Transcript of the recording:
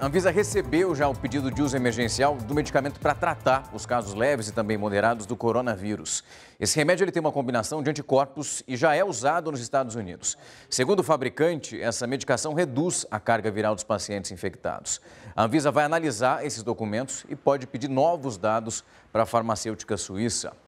A Anvisa recebeu já o pedido de uso emergencial do medicamento para tratar os casos leves e também moderados do coronavírus. Esse remédio ele tem uma combinação de anticorpos e já é usado nos Estados Unidos. Segundo o fabricante, essa medicação reduz a carga viral dos pacientes infectados. A Anvisa vai analisar esses documentos e pode pedir novos dados para a farmacêutica suíça.